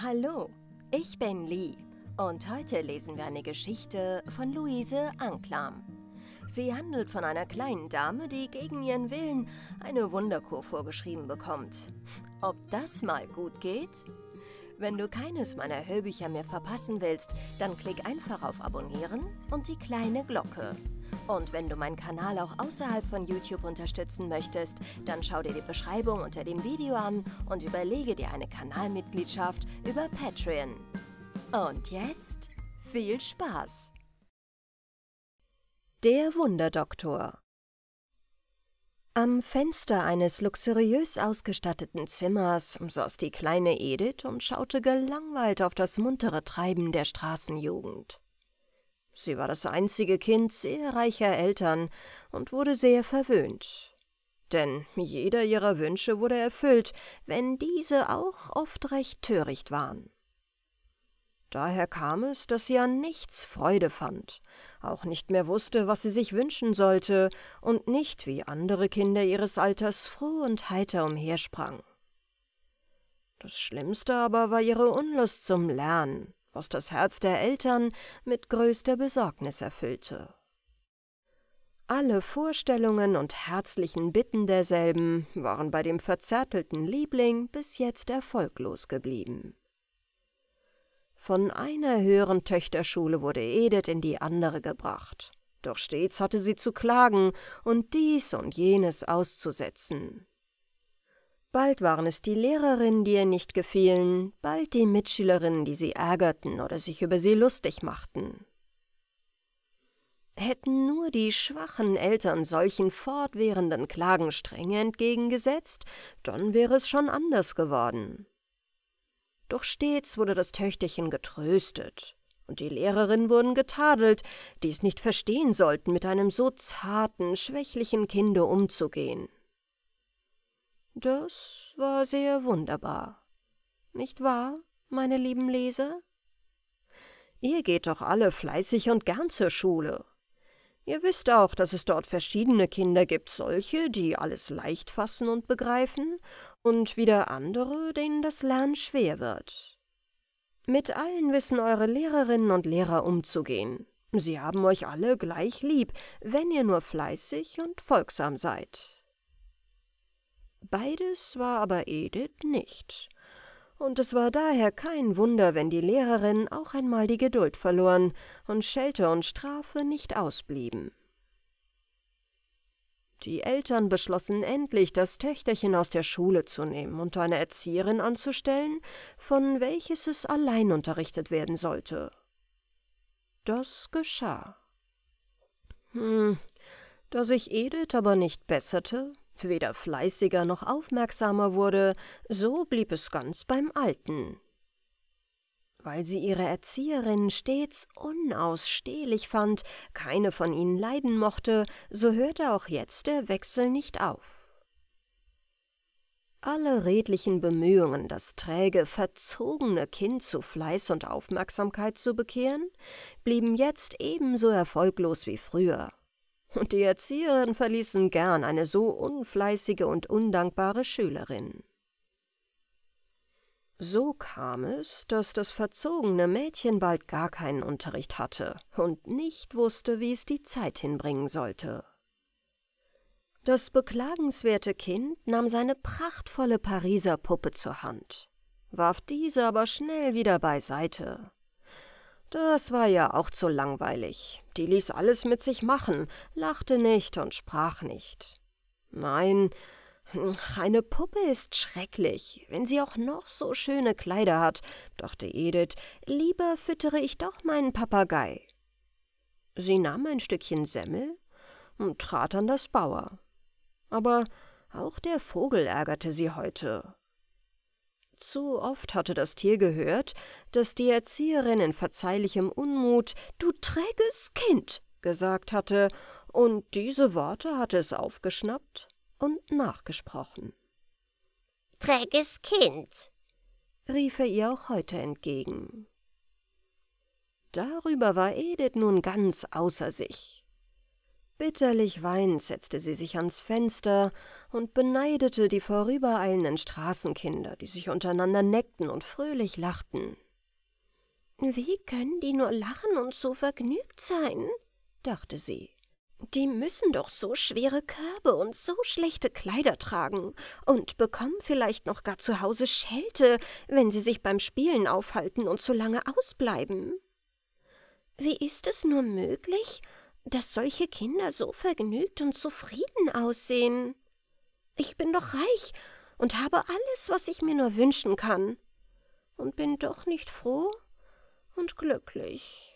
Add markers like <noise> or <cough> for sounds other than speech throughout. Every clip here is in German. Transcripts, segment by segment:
Hallo, ich bin Lee und heute lesen wir eine Geschichte von Luise Anklam. Sie handelt von einer kleinen Dame, die gegen ihren Willen eine Wunderkur vorgeschrieben bekommt. Ob das mal gut geht? Wenn du keines meiner Hörbücher mehr verpassen willst, dann klick einfach auf Abonnieren und die kleine Glocke. Und wenn du meinen Kanal auch außerhalb von YouTube unterstützen möchtest, dann schau dir die Beschreibung unter dem Video an und überlege dir eine Kanalmitgliedschaft über Patreon. Und jetzt viel Spaß! Der Wunderdoktor am Fenster eines luxuriös ausgestatteten Zimmers saß die kleine Edith und schaute gelangweilt auf das muntere Treiben der Straßenjugend. Sie war das einzige Kind sehr reicher Eltern und wurde sehr verwöhnt. Denn jeder ihrer Wünsche wurde erfüllt, wenn diese auch oft recht töricht waren. Daher kam es, dass sie an nichts Freude fand, auch nicht mehr wusste, was sie sich wünschen sollte und nicht wie andere Kinder ihres Alters froh und heiter umhersprang. Das Schlimmste aber war ihre Unlust zum Lernen was das Herz der Eltern mit größter Besorgnis erfüllte. Alle Vorstellungen und herzlichen Bitten derselben waren bei dem verzärtelten Liebling bis jetzt erfolglos geblieben. Von einer höheren Töchterschule wurde Edith in die andere gebracht, doch stets hatte sie zu klagen und dies und jenes auszusetzen. Bald waren es die Lehrerinnen, die ihr nicht gefielen, bald die Mitschülerinnen, die sie ärgerten oder sich über sie lustig machten. Hätten nur die schwachen Eltern solchen fortwährenden Klagen strenge entgegengesetzt, dann wäre es schon anders geworden. Doch stets wurde das Töchterchen getröstet, und die Lehrerinnen wurden getadelt, die es nicht verstehen sollten, mit einem so zarten, schwächlichen Kinde umzugehen. Das war sehr wunderbar. Nicht wahr, meine lieben Leser? Ihr geht doch alle fleißig und gern zur Schule. Ihr wisst auch, dass es dort verschiedene Kinder gibt, solche, die alles leicht fassen und begreifen, und wieder andere, denen das Lernen schwer wird. Mit allen wissen eure Lehrerinnen und Lehrer umzugehen. Sie haben euch alle gleich lieb, wenn ihr nur fleißig und folgsam seid. Beides war aber Edith nicht. Und es war daher kein Wunder, wenn die Lehrerin auch einmal die Geduld verloren und Schelte und Strafe nicht ausblieben. Die Eltern beschlossen endlich, das Töchterchen aus der Schule zu nehmen und eine Erzieherin anzustellen, von welches es allein unterrichtet werden sollte. Das geschah. Hm, da sich Edith aber nicht besserte, weder fleißiger noch aufmerksamer wurde, so blieb es ganz beim Alten. Weil sie ihre Erzieherin stets unausstehlich fand, keine von ihnen leiden mochte, so hörte auch jetzt der Wechsel nicht auf. Alle redlichen Bemühungen, das träge, verzogene Kind zu Fleiß und Aufmerksamkeit zu bekehren, blieben jetzt ebenso erfolglos wie früher und die Erzieherinnen verließen gern eine so unfleißige und undankbare Schülerin. So kam es, dass das verzogene Mädchen bald gar keinen Unterricht hatte und nicht wusste, wie es die Zeit hinbringen sollte. Das beklagenswerte Kind nahm seine prachtvolle Pariser Puppe zur Hand, warf diese aber schnell wieder beiseite das war ja auch zu langweilig. Die ließ alles mit sich machen, lachte nicht und sprach nicht. Nein, eine Puppe ist schrecklich, wenn sie auch noch so schöne Kleider hat, dachte Edith, lieber füttere ich doch meinen Papagei. Sie nahm ein Stückchen Semmel und trat an das Bauer. Aber auch der Vogel ärgerte sie heute, zu oft hatte das Tier gehört, dass die Erzieherin in verzeihlichem Unmut »Du träges Kind« gesagt hatte, und diese Worte hatte es aufgeschnappt und nachgesprochen. »Träges Kind«, rief er ihr auch heute entgegen. Darüber war Edith nun ganz außer sich. Bitterlich weinend setzte sie sich ans Fenster und beneidete die vorübereilenden Straßenkinder, die sich untereinander neckten und fröhlich lachten. Wie können die nur lachen und so vergnügt sein? dachte sie. Die müssen doch so schwere Körbe und so schlechte Kleider tragen und bekommen vielleicht noch gar zu Hause Schelte, wenn sie sich beim Spielen aufhalten und zu lange ausbleiben. Wie ist es nur möglich, dass solche Kinder so vergnügt und zufrieden aussehen. Ich bin doch reich und habe alles, was ich mir nur wünschen kann. Und bin doch nicht froh und glücklich.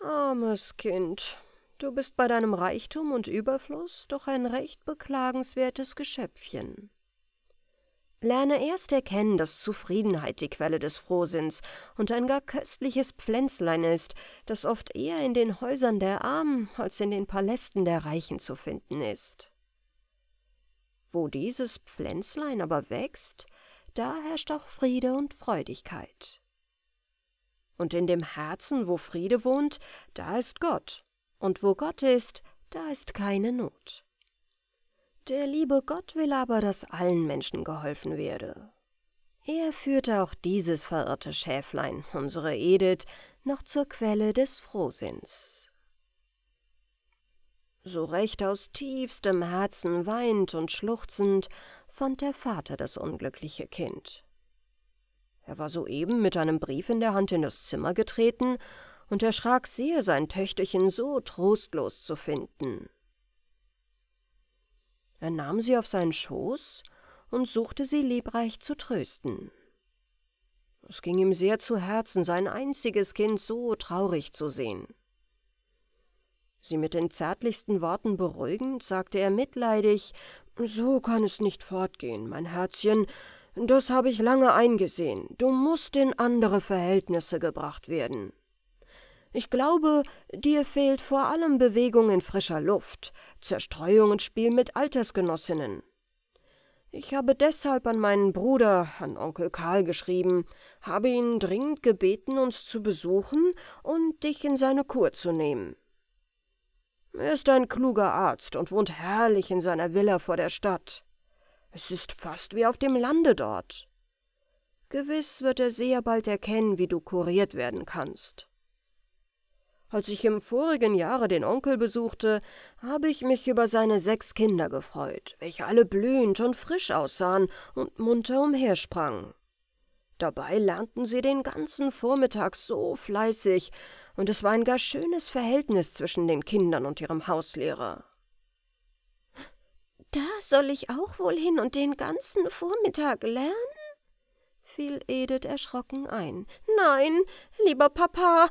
Armes Kind, du bist bei deinem Reichtum und Überfluss doch ein recht beklagenswertes Geschöpfchen. Lerne erst erkennen, dass Zufriedenheit die Quelle des Frohsinns und ein gar köstliches Pflänzlein ist, das oft eher in den Häusern der Armen als in den Palästen der Reichen zu finden ist. Wo dieses Pflänzlein aber wächst, da herrscht auch Friede und Freudigkeit. Und in dem Herzen, wo Friede wohnt, da ist Gott, und wo Gott ist, da ist keine Not. Der liebe Gott will aber, dass allen Menschen geholfen werde. Er führte auch dieses verirrte Schäflein, unsere Edith, noch zur Quelle des Frohsinns. So recht aus tiefstem Herzen weint und schluchzend, fand der Vater das unglückliche Kind. Er war soeben mit einem Brief in der Hand in das Zimmer getreten und erschrak sehr, sein Töchterchen so trostlos zu finden. Er nahm sie auf seinen Schoß und suchte sie liebreich zu trösten. Es ging ihm sehr zu Herzen, sein einziges Kind so traurig zu sehen. Sie mit den zärtlichsten Worten beruhigend, sagte er mitleidig, »So kann es nicht fortgehen, mein Herzchen. Das habe ich lange eingesehen. Du musst in andere Verhältnisse gebracht werden.« ich glaube, dir fehlt vor allem Bewegung in frischer Luft, Zerstreuung und Spiel mit Altersgenossinnen. Ich habe deshalb an meinen Bruder, an Onkel Karl, geschrieben, habe ihn dringend gebeten, uns zu besuchen und dich in seine Kur zu nehmen. Er ist ein kluger Arzt und wohnt herrlich in seiner Villa vor der Stadt. Es ist fast wie auf dem Lande dort. Gewiss wird er sehr bald erkennen, wie du kuriert werden kannst. Als ich im vorigen Jahre den Onkel besuchte, habe ich mich über seine sechs Kinder gefreut, welche alle blühend und frisch aussahen und munter umhersprangen. Dabei lernten sie den ganzen Vormittag so fleißig, und es war ein gar schönes Verhältnis zwischen den Kindern und ihrem Hauslehrer. Da soll ich auch wohl hin und den ganzen Vormittag lernen? fiel Edith erschrocken ein. Nein, lieber Papa,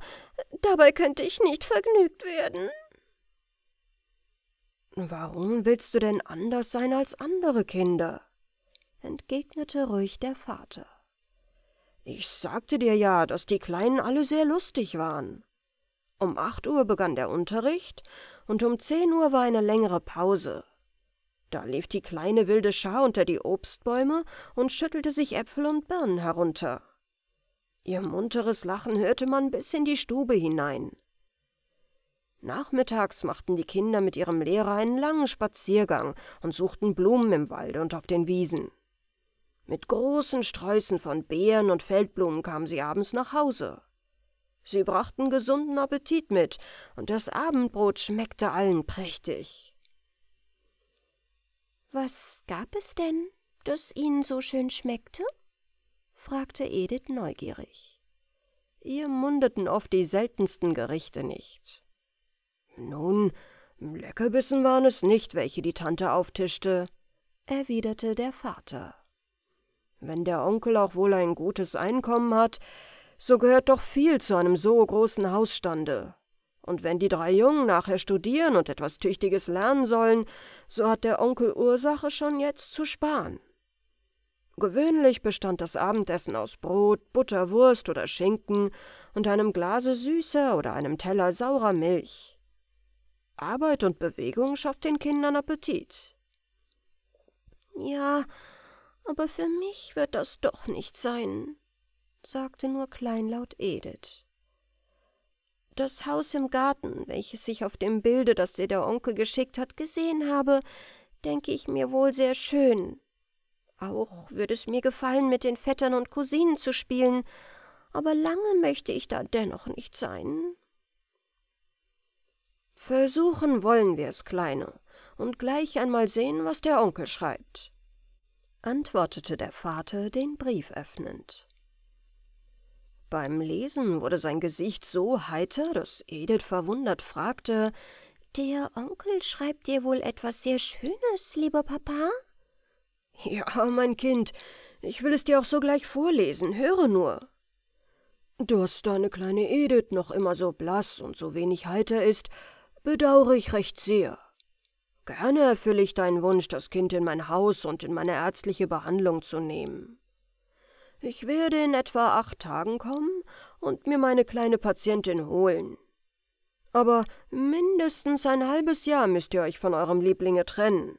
dabei könnte ich nicht vergnügt werden. Warum willst du denn anders sein als andere Kinder? entgegnete ruhig der Vater. Ich sagte dir ja, dass die Kleinen alle sehr lustig waren. Um acht Uhr begann der Unterricht und um zehn Uhr war eine längere Pause. Da lief die kleine wilde Schar unter die Obstbäume und schüttelte sich Äpfel und Birnen herunter. Ihr munteres Lachen hörte man bis in die Stube hinein. Nachmittags machten die Kinder mit ihrem Lehrer einen langen Spaziergang und suchten Blumen im Walde und auf den Wiesen. Mit großen Sträußen von Beeren und Feldblumen kamen sie abends nach Hause. Sie brachten gesunden Appetit mit, und das Abendbrot schmeckte allen prächtig. Was gab es denn, das Ihnen so schön schmeckte? fragte Edith neugierig. Ihr mundeten oft die seltensten Gerichte nicht. Nun, Leckerbissen waren es nicht, welche die Tante auftischte, erwiderte der Vater. Wenn der Onkel auch wohl ein gutes Einkommen hat, so gehört doch viel zu einem so großen Hausstande. Und wenn die drei Jungen nachher studieren und etwas Tüchtiges lernen sollen, so hat der Onkel Ursache schon jetzt zu sparen. Gewöhnlich bestand das Abendessen aus Brot, Butterwurst oder Schinken und einem Glase süßer oder einem Teller saurer Milch. Arbeit und Bewegung schafft den Kindern Appetit. Ja, aber für mich wird das doch nicht sein, sagte nur kleinlaut Edith das Haus im Garten, welches ich auf dem Bilde, das dir der Onkel geschickt hat, gesehen habe, denke ich mir wohl sehr schön. Auch würde es mir gefallen, mit den Vettern und Cousinen zu spielen, aber lange möchte ich da dennoch nicht sein. Versuchen wollen wir es, Kleine, und gleich einmal sehen, was der Onkel schreibt, antwortete der Vater, den Brief öffnend. Beim Lesen wurde sein Gesicht so heiter, dass Edith verwundert fragte, »Der Onkel schreibt dir wohl etwas sehr Schönes, lieber Papa?« »Ja, mein Kind, ich will es dir auch sogleich vorlesen, höre nur.« »Dass deine kleine Edith noch immer so blass und so wenig heiter ist, bedauere ich recht sehr. Gerne erfülle ich deinen Wunsch, das Kind in mein Haus und in meine ärztliche Behandlung zu nehmen. Ich werde in etwa acht Tagen kommen und mir meine kleine Patientin holen. Aber mindestens ein halbes Jahr müsst ihr euch von eurem Lieblinge trennen.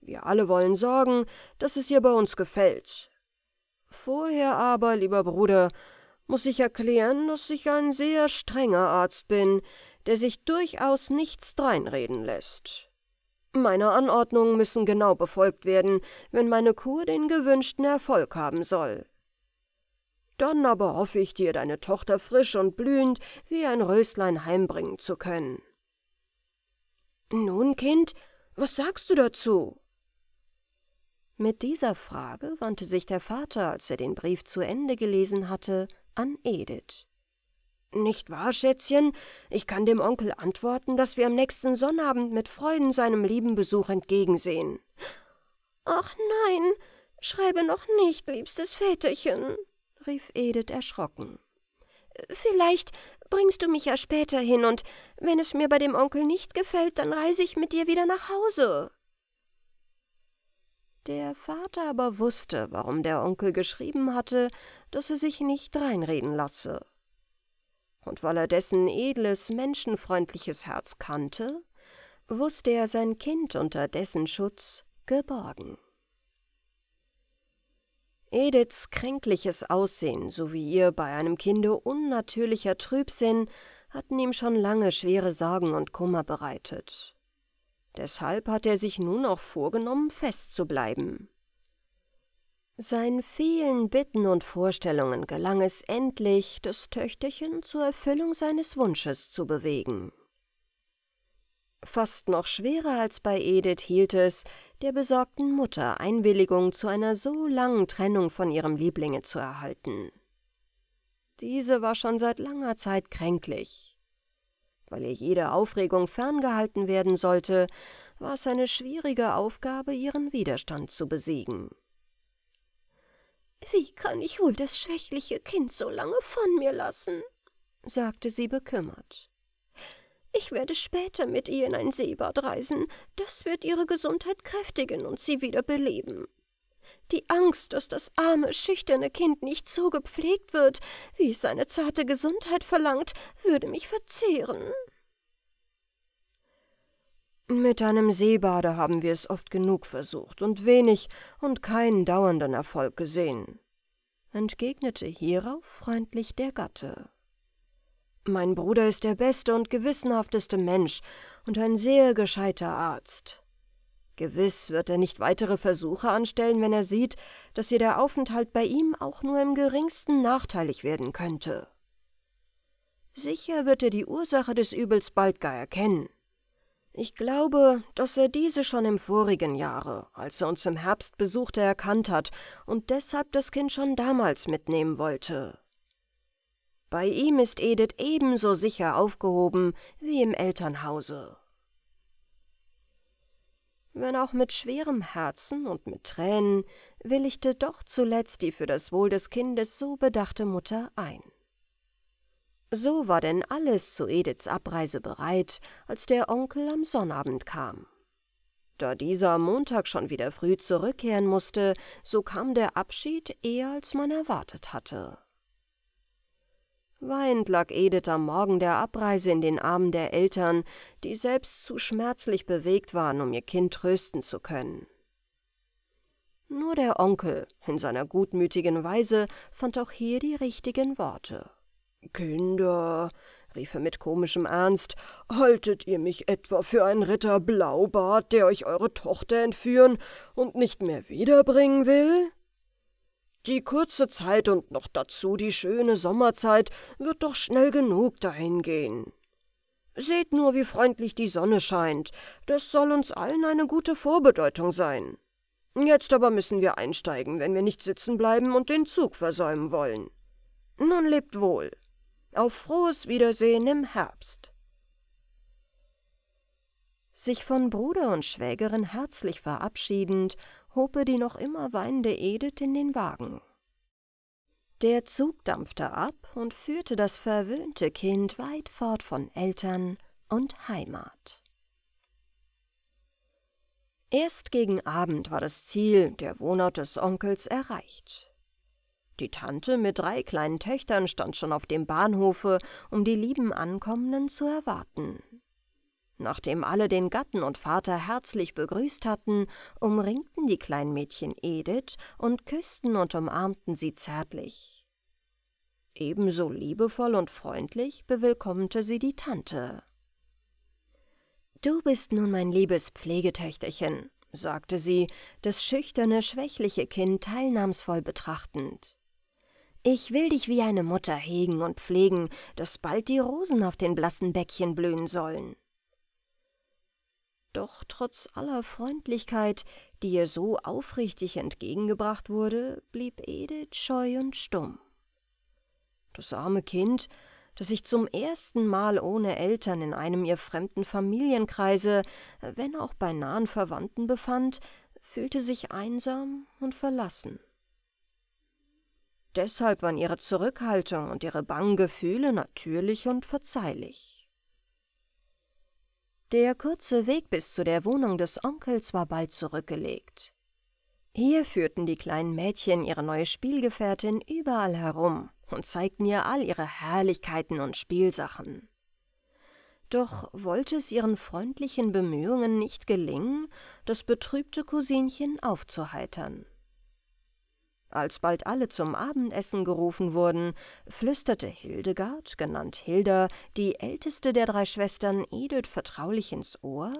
Wir alle wollen sorgen, dass es ihr bei uns gefällt. Vorher aber, lieber Bruder, muss ich erklären, dass ich ein sehr strenger Arzt bin, der sich durchaus nichts dreinreden lässt. Meine Anordnungen müssen genau befolgt werden, wenn meine Kur den gewünschten Erfolg haben soll. Dann aber hoffe ich dir, deine Tochter frisch und blühend wie ein Röslein heimbringen zu können. Nun, Kind, was sagst du dazu? Mit dieser Frage wandte sich der Vater, als er den Brief zu Ende gelesen hatte, an Edith. Nicht wahr, Schätzchen? Ich kann dem Onkel antworten, dass wir am nächsten Sonnabend mit Freuden seinem lieben Besuch entgegensehen. Ach nein, schreibe noch nicht, liebstes Väterchen, rief Edith erschrocken. Vielleicht bringst du mich ja später hin, und wenn es mir bei dem Onkel nicht gefällt, dann reise ich mit dir wieder nach Hause. Der Vater aber wusste, warum der Onkel geschrieben hatte, dass er sich nicht reinreden lasse. Und weil er dessen edles, menschenfreundliches Herz kannte, wusste er sein Kind unter dessen Schutz geborgen. Ediths kränkliches Aussehen sowie ihr bei einem Kinde unnatürlicher Trübsinn hatten ihm schon lange schwere Sorgen und Kummer bereitet. Deshalb hatte er sich nun auch vorgenommen, festzubleiben. Seinen vielen Bitten und Vorstellungen gelang es endlich, das Töchterchen zur Erfüllung seines Wunsches zu bewegen. Fast noch schwerer als bei Edith hielt es, der besorgten Mutter Einwilligung zu einer so langen Trennung von ihrem Lieblinge zu erhalten. Diese war schon seit langer Zeit kränklich. Weil ihr jede Aufregung ferngehalten werden sollte, war es eine schwierige Aufgabe, ihren Widerstand zu besiegen. »Wie kann ich wohl das schwächliche Kind so lange von mir lassen?« sagte sie bekümmert. Ich werde später mit ihr in ein Seebad reisen. Das wird ihre Gesundheit kräftigen und sie wieder beleben. Die Angst, dass das arme, schüchterne Kind nicht so gepflegt wird, wie es seine zarte Gesundheit verlangt, würde mich verzehren. Mit einem Seebade haben wir es oft genug versucht und wenig und keinen dauernden Erfolg gesehen, entgegnete hierauf freundlich der Gatte. Mein Bruder ist der beste und gewissenhafteste Mensch und ein sehr gescheiter Arzt. Gewiss wird er nicht weitere Versuche anstellen, wenn er sieht, dass ihr der Aufenthalt bei ihm auch nur im geringsten nachteilig werden könnte. Sicher wird er die Ursache des Übels bald gar erkennen. Ich glaube, dass er diese schon im vorigen Jahre, als er uns im Herbst besuchte, erkannt hat und deshalb das Kind schon damals mitnehmen wollte. Bei ihm ist Edith ebenso sicher aufgehoben wie im Elternhause. Wenn auch mit schwerem Herzen und mit Tränen, willigte doch zuletzt die für das Wohl des Kindes so bedachte Mutter ein. So war denn alles zu Ediths Abreise bereit, als der Onkel am Sonnabend kam. Da dieser am Montag schon wieder früh zurückkehren musste, so kam der Abschied eher, als man erwartet hatte. Weinend lag Edith am Morgen der Abreise in den Armen der Eltern, die selbst zu schmerzlich bewegt waren, um ihr Kind trösten zu können. Nur der Onkel, in seiner gutmütigen Weise, fand auch hier die richtigen Worte. Kinder, rief er mit komischem Ernst, haltet ihr mich etwa für einen Ritter Blaubart, der euch eure Tochter entführen und nicht mehr wiederbringen will? Die kurze Zeit und noch dazu die schöne Sommerzeit wird doch schnell genug dahingehen. Seht nur, wie freundlich die Sonne scheint. Das soll uns allen eine gute Vorbedeutung sein. Jetzt aber müssen wir einsteigen, wenn wir nicht sitzen bleiben und den Zug versäumen wollen. Nun lebt wohl. Auf frohes Wiedersehen im Herbst. Sich von Bruder und Schwägerin herzlich verabschiedend hob er die noch immer weinende Edith in den Wagen. Der Zug dampfte ab und führte das verwöhnte Kind weit fort von Eltern und Heimat. Erst gegen Abend war das Ziel, der Wohnort des Onkels, erreicht. Die Tante mit drei kleinen Töchtern stand schon auf dem Bahnhofe, um die lieben Ankommenden zu erwarten. Nachdem alle den Gatten und Vater herzlich begrüßt hatten, umringten die kleinen Mädchen Edith und küssten und umarmten sie zärtlich. Ebenso liebevoll und freundlich bewillkommte sie die Tante. »Du bist nun mein liebes Pflegetöchterchen«, sagte sie, das schüchterne, schwächliche Kind teilnahmsvoll betrachtend. Ich will dich wie eine Mutter hegen und pflegen, dass bald die Rosen auf den blassen Bäckchen blühen sollen doch trotz aller Freundlichkeit, die ihr so aufrichtig entgegengebracht wurde, blieb Edith scheu und stumm. Das arme Kind, das sich zum ersten Mal ohne Eltern in einem ihr fremden Familienkreise, wenn auch bei nahen Verwandten befand, fühlte sich einsam und verlassen. Deshalb waren ihre Zurückhaltung und ihre bangen Gefühle natürlich und verzeihlich. Der kurze Weg bis zu der Wohnung des Onkels war bald zurückgelegt. Hier führten die kleinen Mädchen ihre neue Spielgefährtin überall herum und zeigten ihr all ihre Herrlichkeiten und Spielsachen. Doch wollte es ihren freundlichen Bemühungen nicht gelingen, das betrübte Cousinchen aufzuheitern. Als bald alle zum Abendessen gerufen wurden, flüsterte Hildegard, genannt Hilda, die älteste der drei Schwestern, Edith vertraulich ins Ohr.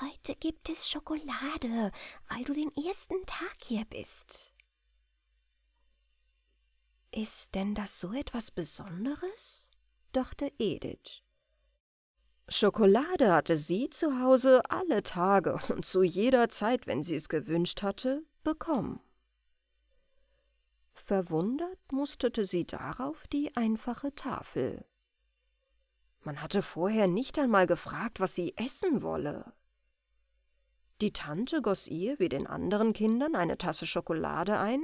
»Heute gibt es Schokolade, weil du den ersten Tag hier bist.« »Ist denn das so etwas Besonderes?« dachte Edith. Schokolade hatte sie zu Hause alle Tage und zu jeder Zeit, wenn sie es gewünscht hatte, bekommen. Verwundert musterte sie darauf die einfache Tafel. Man hatte vorher nicht einmal gefragt, was sie essen wolle. Die Tante goss ihr, wie den anderen Kindern, eine Tasse Schokolade ein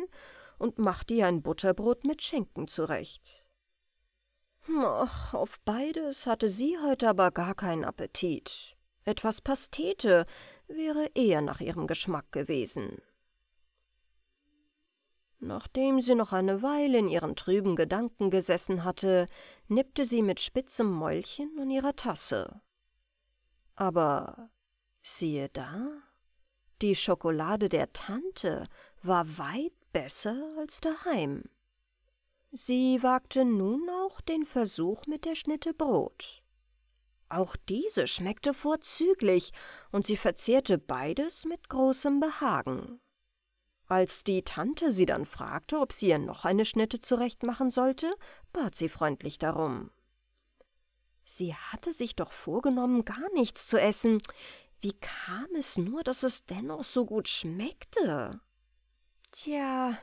und machte ihr ein Butterbrot mit Schinken zurecht. Ach, auf beides hatte sie heute aber gar keinen Appetit. Etwas Pastete wäre eher nach ihrem Geschmack gewesen. Nachdem sie noch eine Weile in ihren trüben Gedanken gesessen hatte, nippte sie mit spitzem Mäulchen an ihrer Tasse. Aber siehe da, die Schokolade der Tante war weit besser als daheim. Sie wagte nun auch den Versuch mit der Schnitte Brot. Auch diese schmeckte vorzüglich, und sie verzehrte beides mit großem Behagen. Als die Tante sie dann fragte, ob sie ihr noch eine Schnitte zurechtmachen sollte, bat sie freundlich darum. Sie hatte sich doch vorgenommen, gar nichts zu essen. Wie kam es nur, dass es dennoch so gut schmeckte? Tja,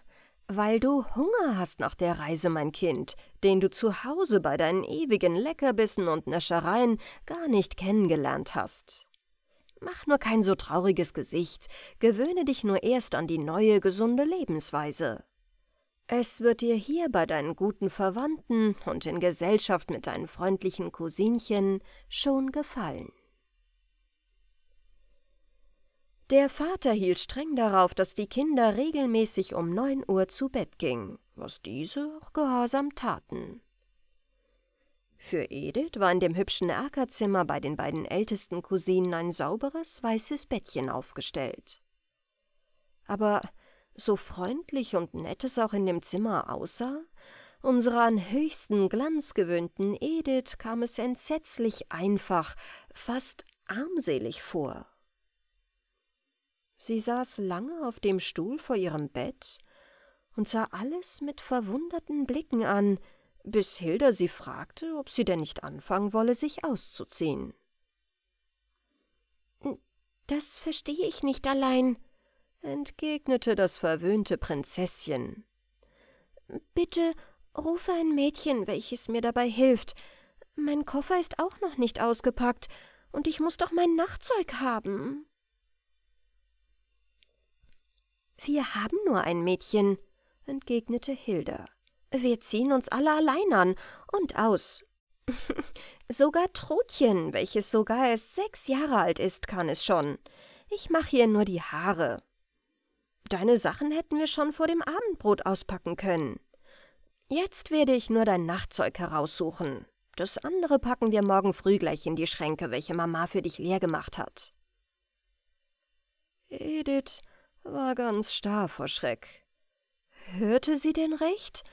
weil du Hunger hast nach der Reise, mein Kind, den du zu Hause bei deinen ewigen Leckerbissen und Näschereien gar nicht kennengelernt hast. Mach nur kein so trauriges Gesicht, gewöhne dich nur erst an die neue, gesunde Lebensweise. Es wird dir hier bei deinen guten Verwandten und in Gesellschaft mit deinen freundlichen Cousinchen schon gefallen. Der Vater hielt streng darauf, dass die Kinder regelmäßig um neun Uhr zu Bett gingen, was diese auch gehorsam taten. Für Edith war in dem hübschen Erkerzimmer bei den beiden ältesten Cousinen ein sauberes, weißes Bettchen aufgestellt. Aber so freundlich und nett es auch in dem Zimmer aussah, unserer an höchsten Glanz gewöhnten Edith kam es entsetzlich einfach, fast armselig vor. Sie saß lange auf dem Stuhl vor ihrem Bett und sah alles mit verwunderten Blicken an, bis Hilda sie fragte, ob sie denn nicht anfangen wolle, sich auszuziehen. Das verstehe ich nicht allein, entgegnete das verwöhnte Prinzesschen. Bitte rufe ein Mädchen, welches mir dabei hilft. Mein Koffer ist auch noch nicht ausgepackt, und ich muss doch mein Nachtzeug haben. Wir haben nur ein Mädchen, entgegnete Hilda. Wir ziehen uns alle allein an und aus. <laughs> sogar Trotchen, welches sogar erst sechs Jahre alt ist, kann es schon. Ich mache hier nur die Haare. Deine Sachen hätten wir schon vor dem Abendbrot auspacken können. Jetzt werde ich nur dein Nachtzeug heraussuchen. Das andere packen wir morgen früh gleich in die Schränke, welche Mama für dich leer gemacht hat. Edith war ganz starr vor Schreck. Hörte sie denn recht?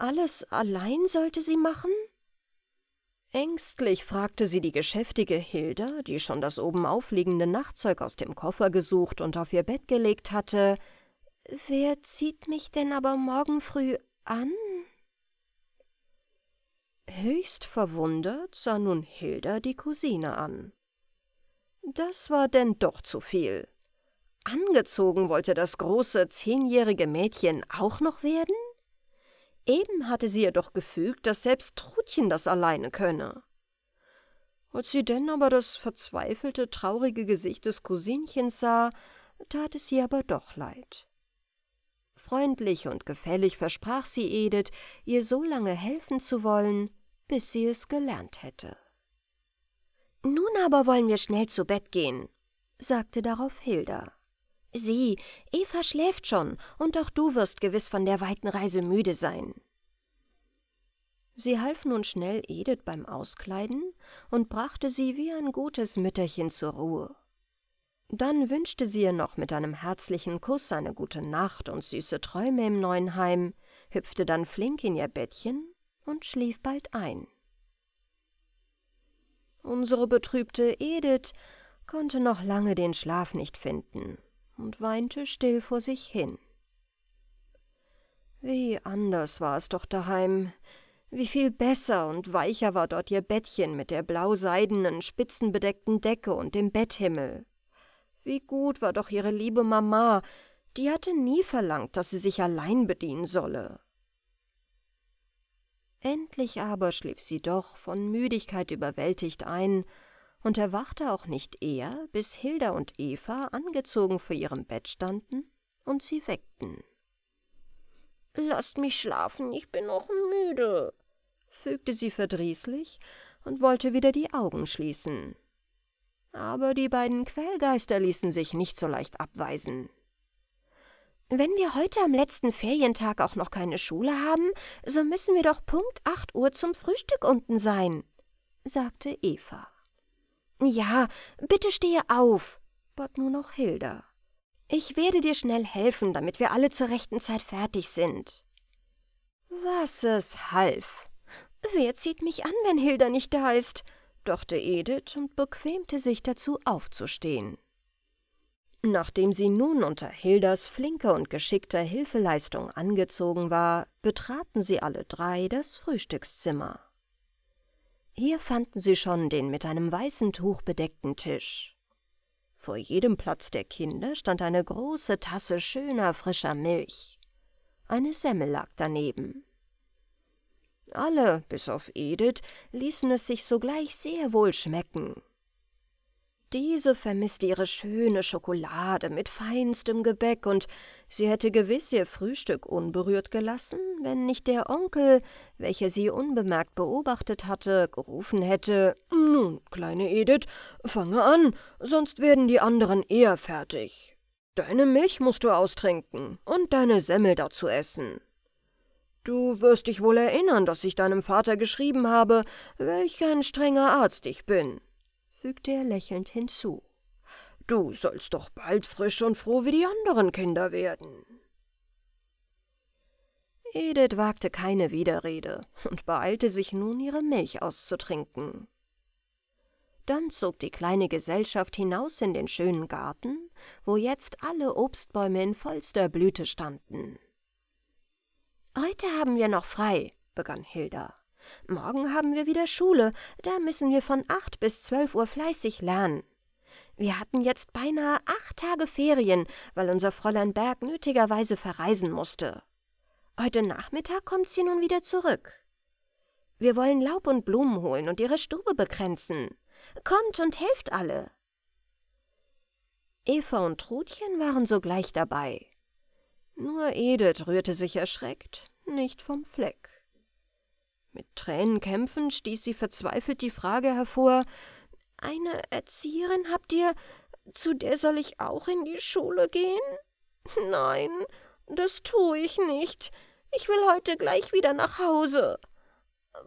Alles allein sollte sie machen? Ängstlich fragte sie die geschäftige Hilda, die schon das oben aufliegende Nachtzeug aus dem Koffer gesucht und auf ihr Bett gelegt hatte, »Wer zieht mich denn aber morgen früh an?« Höchst verwundert sah nun Hilda die Cousine an. Das war denn doch zu viel. Angezogen wollte das große zehnjährige Mädchen auch noch werden? Eben hatte sie ihr doch gefügt, dass selbst Trutchen das alleine könne. Als sie denn aber das verzweifelte, traurige Gesicht des Cousinchens sah, tat es ihr aber doch leid. Freundlich und gefällig versprach sie Edith, ihr so lange helfen zu wollen, bis sie es gelernt hätte. Nun aber wollen wir schnell zu Bett gehen, sagte darauf Hilda. Sieh, Eva schläft schon, und auch du wirst gewiss von der weiten Reise müde sein. Sie half nun schnell Edith beim Auskleiden und brachte sie wie ein gutes Mütterchen zur Ruhe. Dann wünschte sie ihr noch mit einem herzlichen Kuss eine gute Nacht und süße Träume im neuen Heim, hüpfte dann flink in ihr Bettchen und schlief bald ein. Unsere betrübte Edith konnte noch lange den Schlaf nicht finden und weinte still vor sich hin. Wie anders war es doch daheim. Wie viel besser und weicher war dort ihr Bettchen mit der blauseidenen, spitzenbedeckten Decke und dem Betthimmel. Wie gut war doch ihre liebe Mama, die hatte nie verlangt, dass sie sich allein bedienen solle. Endlich aber schlief sie doch, von Müdigkeit überwältigt ein, und erwachte auch nicht eher, bis Hilda und Eva angezogen vor ihrem Bett standen und sie weckten. Lasst mich schlafen, ich bin noch müde, fügte sie verdrießlich und wollte wieder die Augen schließen. Aber die beiden Quellgeister ließen sich nicht so leicht abweisen. Wenn wir heute am letzten Ferientag auch noch keine Schule haben, so müssen wir doch Punkt 8 Uhr zum Frühstück unten sein, sagte Eva. Ja, bitte stehe auf, bat nur noch Hilda. Ich werde dir schnell helfen, damit wir alle zur rechten Zeit fertig sind. Was es half. Wer zieht mich an, wenn Hilda nicht da ist? dachte Edith und bequemte sich dazu aufzustehen. Nachdem sie nun unter Hildas flinker und geschickter Hilfeleistung angezogen war, betraten sie alle drei das Frühstückszimmer. Hier fanden sie schon den mit einem weißen Tuch bedeckten Tisch. Vor jedem Platz der Kinder stand eine große Tasse schöner, frischer Milch. Eine Semmel lag daneben. Alle, bis auf Edith, ließen es sich sogleich sehr wohl schmecken. Diese vermisste ihre schöne Schokolade mit feinstem Gebäck, und sie hätte gewiss ihr Frühstück unberührt gelassen, wenn nicht der Onkel, welcher sie unbemerkt beobachtet hatte, gerufen hätte Nun, kleine Edith, fange an, sonst werden die anderen eher fertig. Deine Milch musst du austrinken und deine Semmel dazu essen. Du wirst dich wohl erinnern, dass ich deinem Vater geschrieben habe, welch ein strenger Arzt ich bin fügte er lächelnd hinzu. Du sollst doch bald frisch und froh wie die anderen Kinder werden. Edith wagte keine Widerrede und beeilte sich nun, ihre Milch auszutrinken. Dann zog die kleine Gesellschaft hinaus in den schönen Garten, wo jetzt alle Obstbäume in vollster Blüte standen. Heute haben wir noch frei, begann Hilda. Morgen haben wir wieder Schule, da müssen wir von acht bis zwölf Uhr fleißig lernen. Wir hatten jetzt beinahe acht Tage Ferien, weil unser Fräulein Berg nötigerweise verreisen musste. Heute Nachmittag kommt sie nun wieder zurück. Wir wollen Laub und Blumen holen und ihre Stube bekränzen. Kommt und helft alle. Eva und Trutchen waren sogleich dabei. Nur Edith rührte sich erschreckt nicht vom Fleck. Mit Tränen kämpfend stieß sie verzweifelt die Frage hervor, »Eine Erzieherin habt ihr, zu der soll ich auch in die Schule gehen? Nein, das tue ich nicht. Ich will heute gleich wieder nach Hause.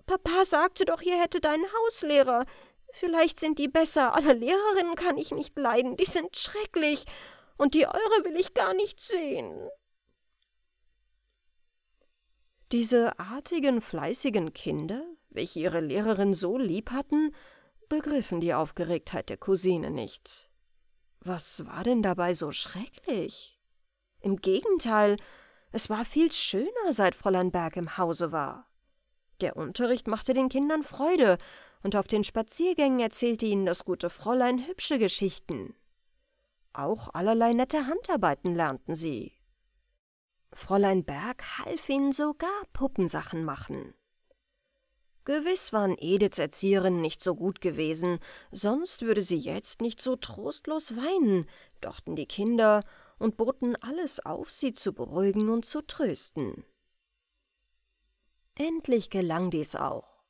Papa sagte doch, ihr hättet einen Hauslehrer. Vielleicht sind die besser. Alle Lehrerinnen kann ich nicht leiden. Die sind schrecklich. Und die eure will ich gar nicht sehen. Diese artigen, fleißigen Kinder, welche ihre Lehrerin so lieb hatten, begriffen die Aufgeregtheit der Cousine nicht. Was war denn dabei so schrecklich? Im Gegenteil, es war viel schöner, seit Fräulein Berg im Hause war. Der Unterricht machte den Kindern Freude, und auf den Spaziergängen erzählte ihnen das gute Fräulein hübsche Geschichten. Auch allerlei nette Handarbeiten lernten sie, Fräulein Berg half ihnen sogar Puppensachen machen. Gewiss waren Ediths Erzieherinnen nicht so gut gewesen, sonst würde sie jetzt nicht so trostlos weinen, dochten die Kinder und boten alles auf, sie zu beruhigen und zu trösten. Endlich gelang dies auch.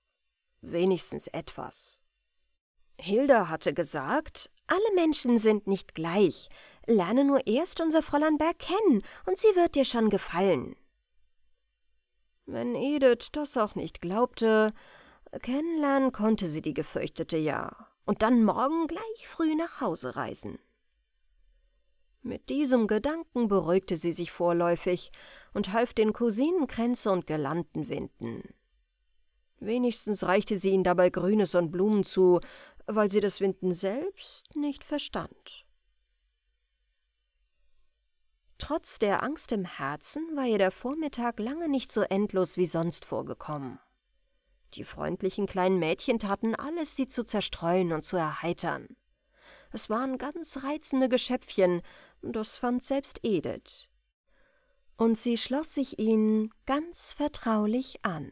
Wenigstens etwas. Hilda hatte gesagt, alle Menschen sind nicht gleich, Lerne nur erst unser Fräulein Berg kennen, und sie wird dir schon gefallen. Wenn Edith das auch nicht glaubte, kennenlernen konnte sie die Gefürchtete ja, und dann morgen gleich früh nach Hause reisen. Mit diesem Gedanken beruhigte sie sich vorläufig und half den Cousinen Kränze und Gelanden winden. Wenigstens reichte sie ihnen dabei Grünes und Blumen zu, weil sie das Winden selbst nicht verstand. Trotz der Angst im Herzen war ihr der Vormittag lange nicht so endlos wie sonst vorgekommen. Die freundlichen kleinen Mädchen taten alles, sie zu zerstreuen und zu erheitern. Es waren ganz reizende Geschöpfchen, das fand selbst Edith. Und sie schloss sich ihnen ganz vertraulich an.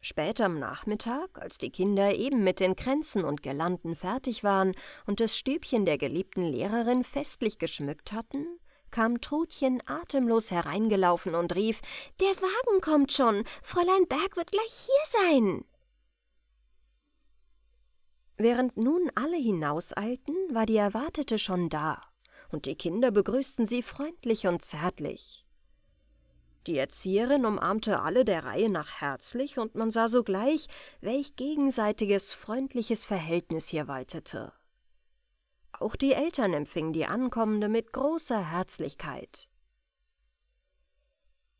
Spät am Nachmittag, als die Kinder eben mit den Kränzen und Girlanden fertig waren und das Stübchen der geliebten Lehrerin festlich geschmückt hatten, kam Trudchen atemlos hereingelaufen und rief, »Der Wagen kommt schon! Fräulein Berg wird gleich hier sein!« Während nun alle hinauseilten, war die Erwartete schon da, und die Kinder begrüßten sie freundlich und zärtlich. Die Erzieherin umarmte alle der Reihe nach herzlich, und man sah sogleich, welch gegenseitiges, freundliches Verhältnis hier waltete. Auch die Eltern empfingen die Ankommende mit großer Herzlichkeit.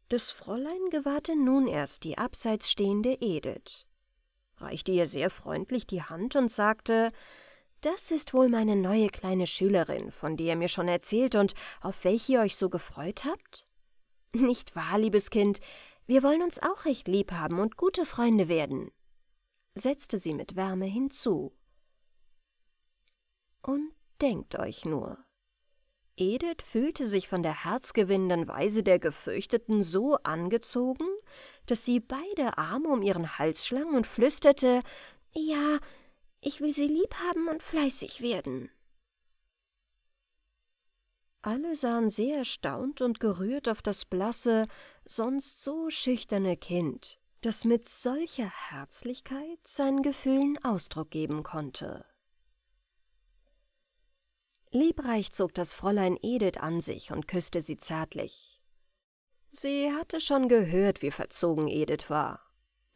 Das Fräulein gewahrte nun erst die abseits stehende Edith, reichte ihr sehr freundlich die Hand und sagte, das ist wohl meine neue kleine Schülerin, von der ihr mir schon erzählt und auf welche ihr euch so gefreut habt? Nicht wahr, liebes Kind, wir wollen uns auch recht lieb haben und gute Freunde werden, setzte sie mit Wärme hinzu. Und Denkt euch nur. Edith fühlte sich von der herzgewinnenden Weise der Gefürchteten so angezogen, dass sie beide Arme um ihren Hals schlang und flüsterte, »Ja, ich will sie lieb haben und fleißig werden.« Alle sahen sehr erstaunt und gerührt auf das blasse, sonst so schüchterne Kind, das mit solcher Herzlichkeit seinen Gefühlen Ausdruck geben konnte. Liebreich zog das Fräulein Edith an sich und küsste sie zärtlich. Sie hatte schon gehört, wie verzogen Edith war,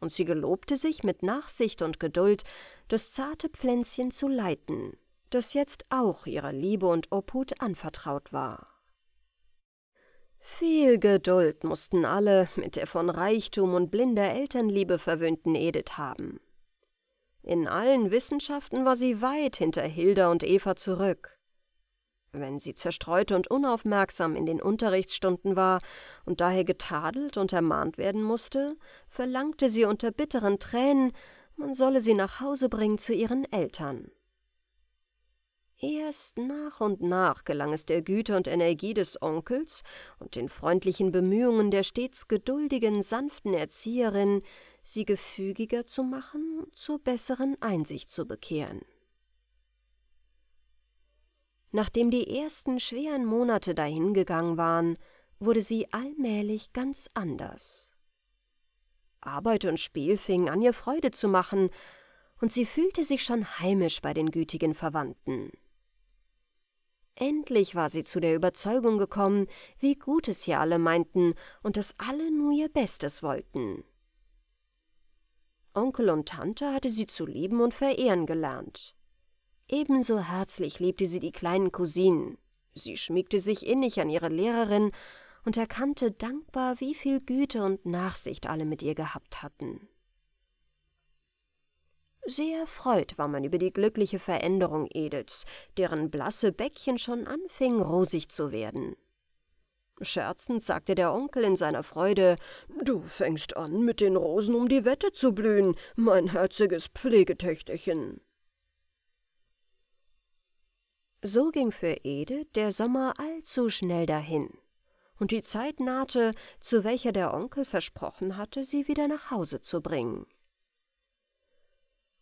und sie gelobte sich mit Nachsicht und Geduld, das zarte Pflänzchen zu leiten, das jetzt auch ihrer Liebe und Obhut anvertraut war. Viel Geduld mussten alle mit der von Reichtum und blinder Elternliebe verwöhnten Edith haben. In allen Wissenschaften war sie weit hinter Hilda und Eva zurück. Wenn sie zerstreut und unaufmerksam in den Unterrichtsstunden war und daher getadelt und ermahnt werden musste, verlangte sie unter bitteren Tränen, man solle sie nach Hause bringen zu ihren Eltern. Erst nach und nach gelang es der Güte und Energie des Onkels und den freundlichen Bemühungen der stets geduldigen, sanften Erzieherin, sie gefügiger zu machen, zur besseren Einsicht zu bekehren. Nachdem die ersten schweren Monate dahingegangen waren, wurde sie allmählich ganz anders. Arbeit und Spiel fingen an, ihr Freude zu machen, und sie fühlte sich schon heimisch bei den gütigen Verwandten. Endlich war sie zu der Überzeugung gekommen, wie gut es hier alle meinten und dass alle nur ihr Bestes wollten. Onkel und Tante hatte sie zu lieben und verehren gelernt. Ebenso herzlich liebte sie die kleinen Cousinen. Sie schmiegte sich innig an ihre Lehrerin und erkannte dankbar, wie viel Güte und Nachsicht alle mit ihr gehabt hatten. Sehr erfreut war man über die glückliche Veränderung Edels, deren blasse Bäckchen schon anfing, rosig zu werden. Scherzend sagte der Onkel in seiner Freude, »Du fängst an, mit den Rosen um die Wette zu blühen, mein herziges Pflegetöchterchen.« so ging für Ede der Sommer allzu schnell dahin, und die Zeit nahte, zu welcher der Onkel versprochen hatte, sie wieder nach Hause zu bringen.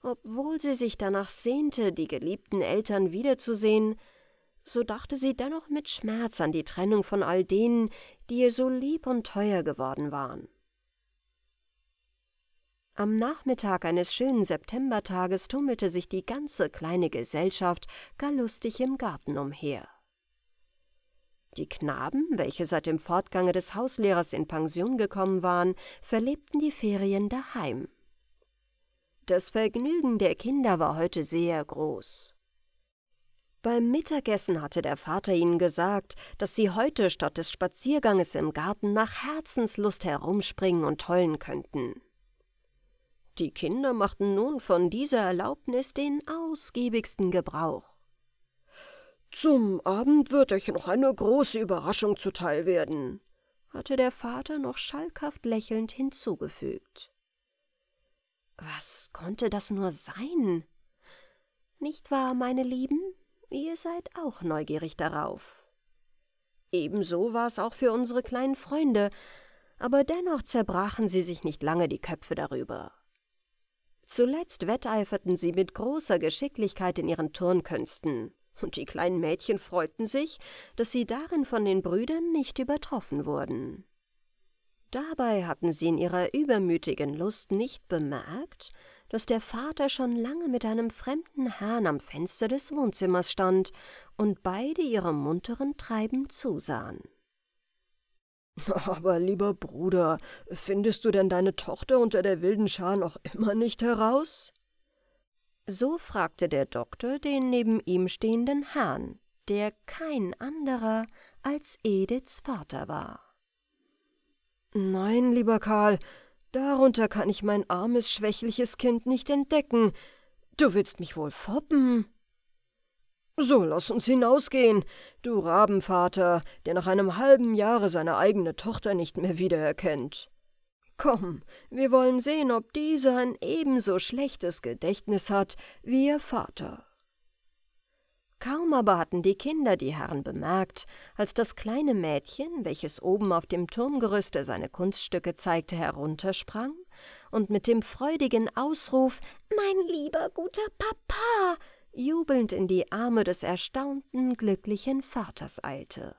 Obwohl sie sich danach sehnte, die geliebten Eltern wiederzusehen, so dachte sie dennoch mit Schmerz an die Trennung von all denen, die ihr so lieb und teuer geworden waren. Am Nachmittag eines schönen Septembertages tummelte sich die ganze kleine Gesellschaft gar lustig im Garten umher. Die Knaben, welche seit dem Fortgange des Hauslehrers in Pension gekommen waren, verlebten die Ferien daheim. Das Vergnügen der Kinder war heute sehr groß. Beim Mittagessen hatte der Vater ihnen gesagt, dass sie heute statt des Spazierganges im Garten nach Herzenslust herumspringen und tollen könnten. Die Kinder machten nun von dieser Erlaubnis den ausgiebigsten Gebrauch. Zum Abend wird euch noch eine große Überraschung zuteil werden, hatte der Vater noch schalkhaft lächelnd hinzugefügt. Was konnte das nur sein? Nicht wahr, meine Lieben? Ihr seid auch neugierig darauf. Ebenso war es auch für unsere kleinen Freunde, aber dennoch zerbrachen sie sich nicht lange die Köpfe darüber. Zuletzt wetteiferten sie mit großer Geschicklichkeit in ihren Turnkünsten, und die kleinen Mädchen freuten sich, dass sie darin von den Brüdern nicht übertroffen wurden. Dabei hatten sie in ihrer übermütigen Lust nicht bemerkt, dass der Vater schon lange mit einem fremden Herrn am Fenster des Wohnzimmers stand und beide ihrem munteren Treiben zusahen. Aber lieber Bruder, findest du denn deine Tochter unter der wilden Schar noch immer nicht heraus? So fragte der Doktor den neben ihm stehenden Herrn, der kein anderer als Ediths Vater war. Nein, lieber Karl, darunter kann ich mein armes, schwächliches Kind nicht entdecken. Du willst mich wohl foppen. So lass uns hinausgehen, du Rabenvater, der nach einem halben Jahre seine eigene Tochter nicht mehr wiedererkennt. Komm, wir wollen sehen, ob diese ein ebenso schlechtes Gedächtnis hat wie ihr Vater. Kaum aber hatten die Kinder die Herren bemerkt, als das kleine Mädchen, welches oben auf dem Turmgerüste seine Kunststücke zeigte, heruntersprang und mit dem freudigen Ausruf Mein lieber guter Papa jubelnd in die Arme des erstaunten, glücklichen Vaters eilte.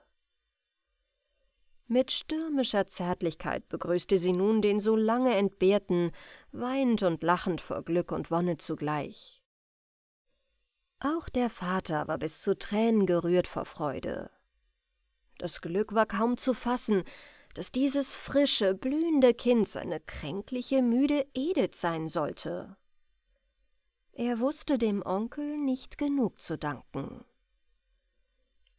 Mit stürmischer Zärtlichkeit begrüßte sie nun den so lange Entbehrten, weinend und lachend vor Glück und Wonne zugleich. Auch der Vater war bis zu Tränen gerührt vor Freude. Das Glück war kaum zu fassen, dass dieses frische, blühende Kind seine kränkliche, müde Edith sein sollte. Er wusste dem Onkel nicht genug zu danken.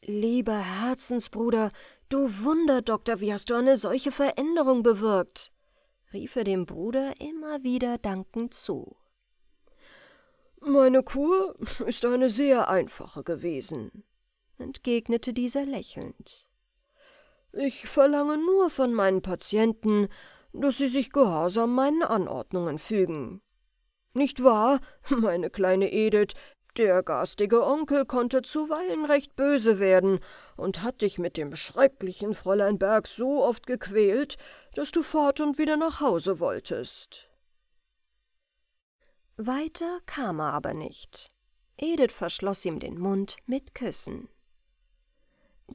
Lieber Herzensbruder, du Wunderdoktor, wie hast du eine solche Veränderung bewirkt? rief er dem Bruder immer wieder dankend zu. Meine Kur ist eine sehr einfache gewesen, entgegnete dieser lächelnd. Ich verlange nur von meinen Patienten, dass sie sich gehorsam meinen Anordnungen fügen. Nicht wahr, <laughs> meine kleine Edith, der garstige Onkel konnte zuweilen recht böse werden und hat dich mit dem schrecklichen Fräulein Berg so oft gequält, dass du fort und wieder nach Hause wolltest. Weiter kam er aber nicht. Edith verschloss ihm den Mund mit Küssen.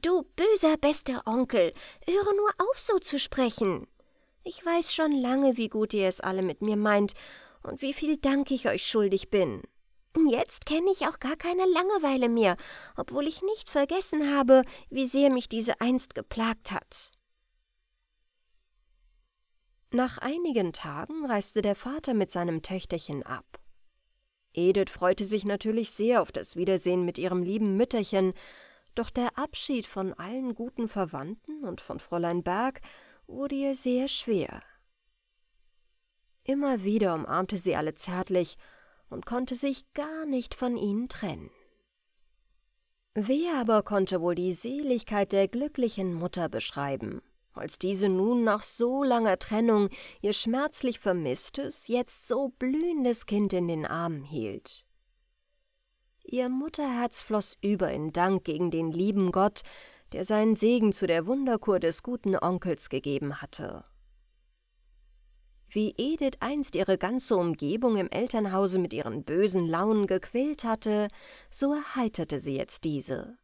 Du böser bester Onkel, höre nur auf, so zu sprechen. Ich weiß schon lange, wie gut ihr es alle mit mir meint, und wie viel Dank ich euch schuldig bin. Jetzt kenne ich auch gar keine Langeweile mehr, obwohl ich nicht vergessen habe, wie sehr mich diese einst geplagt hat. Nach einigen Tagen reiste der Vater mit seinem Töchterchen ab. Edith freute sich natürlich sehr auf das Wiedersehen mit ihrem lieben Mütterchen, doch der Abschied von allen guten Verwandten und von Fräulein Berg wurde ihr sehr schwer. Immer wieder umarmte sie alle zärtlich und konnte sich gar nicht von ihnen trennen. Wer aber konnte wohl die Seligkeit der glücklichen Mutter beschreiben, als diese nun nach so langer Trennung ihr schmerzlich vermisstes, jetzt so blühendes Kind in den Armen hielt? Ihr Mutterherz floss über in Dank gegen den lieben Gott, der seinen Segen zu der Wunderkur des guten Onkels gegeben hatte wie Edith einst ihre ganze Umgebung im Elternhause mit ihren bösen Launen gequält hatte, so erheiterte sie jetzt diese.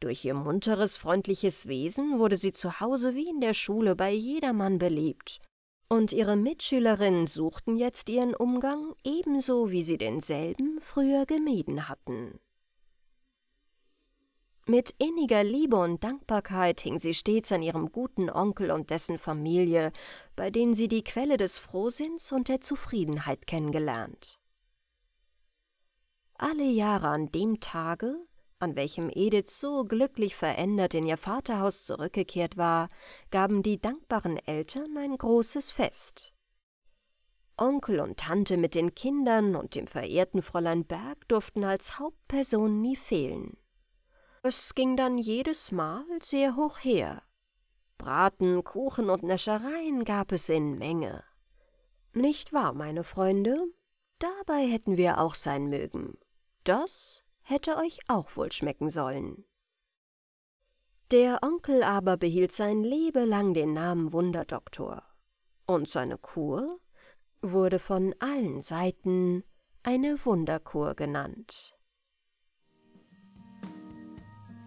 Durch ihr munteres, freundliches Wesen wurde sie zu Hause wie in der Schule bei jedermann beliebt, und ihre Mitschülerinnen suchten jetzt ihren Umgang ebenso, wie sie denselben früher gemieden hatten. Mit inniger Liebe und Dankbarkeit hing sie stets an ihrem guten Onkel und dessen Familie, bei denen sie die Quelle des Frohsinns und der Zufriedenheit kennengelernt. Alle Jahre an dem Tage, an welchem Edith so glücklich verändert in ihr Vaterhaus zurückgekehrt war, gaben die dankbaren Eltern ein großes Fest. Onkel und Tante mit den Kindern und dem verehrten Fräulein Berg durften als Hauptpersonen nie fehlen. Es ging dann jedes Mal sehr hoch her. Braten, Kuchen und Näschereien gab es in Menge. Nicht wahr, meine Freunde? Dabei hätten wir auch sein mögen. Das hätte euch auch wohl schmecken sollen. Der Onkel aber behielt sein Leben lang den Namen Wunderdoktor. Und seine Kur wurde von allen Seiten eine Wunderkur genannt.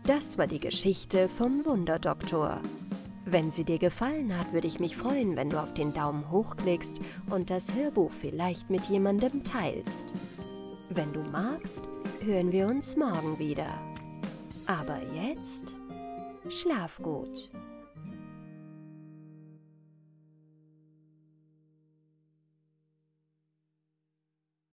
Das war die Geschichte vom Wunderdoktor. Wenn sie dir gefallen hat, würde ich mich freuen, wenn du auf den Daumen hoch klickst und das Hörbuch vielleicht mit jemandem teilst. Wenn du magst, hören wir uns morgen wieder. Aber jetzt schlaf gut.